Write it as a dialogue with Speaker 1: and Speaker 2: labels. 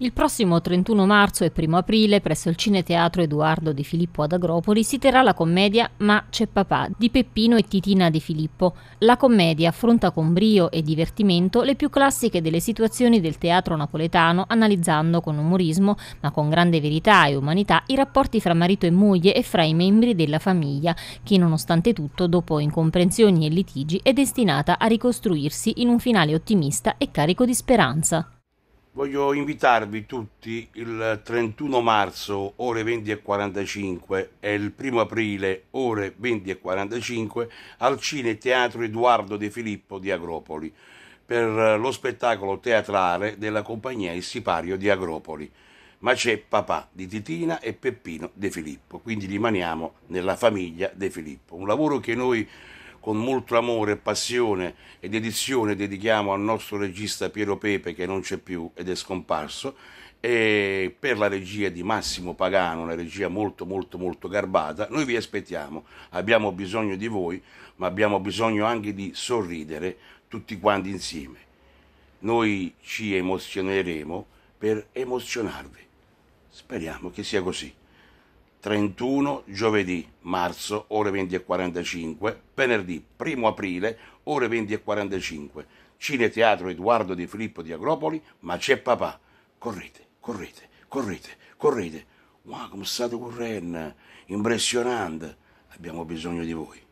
Speaker 1: Il prossimo 31 marzo e 1 aprile presso il Cineteatro Edoardo di Filippo ad Agropoli si terrà la commedia Ma c'è papà di Peppino e Titina di Filippo. La commedia affronta con brio e divertimento le più classiche delle situazioni del teatro napoletano, analizzando con umorismo, ma con grande verità e umanità, i rapporti fra marito e moglie e fra i membri della famiglia, che nonostante tutto, dopo incomprensioni e litigi, è destinata a ricostruirsi in un finale ottimista e carico di speranza
Speaker 2: voglio invitarvi tutti il 31 marzo ore 20.45 e il 1 aprile ore 20.45 al Cine Teatro Edoardo De Filippo di Agropoli per lo spettacolo teatrale della compagnia Il Sipario di Agropoli. Ma c'è papà di Titina e Peppino De Filippo, quindi rimaniamo nella famiglia De Filippo. Un lavoro che noi con molto amore, passione e dedizione dedichiamo al nostro regista Piero Pepe che non c'è più ed è scomparso e per la regia di Massimo Pagano, una regia molto molto molto garbata. Noi vi aspettiamo, abbiamo bisogno di voi, ma abbiamo bisogno anche di sorridere tutti quanti insieme. Noi ci emozioneremo per emozionarvi. Speriamo che sia così. 31 giovedì marzo ore 20.45, venerdì 1 aprile ore 20.45. Cine Teatro Edoardo Di Filippo di Agropoli, ma c'è papà. Correte, correte, correte, correte. Wow, come state correndo! Impressionante! Abbiamo bisogno di voi.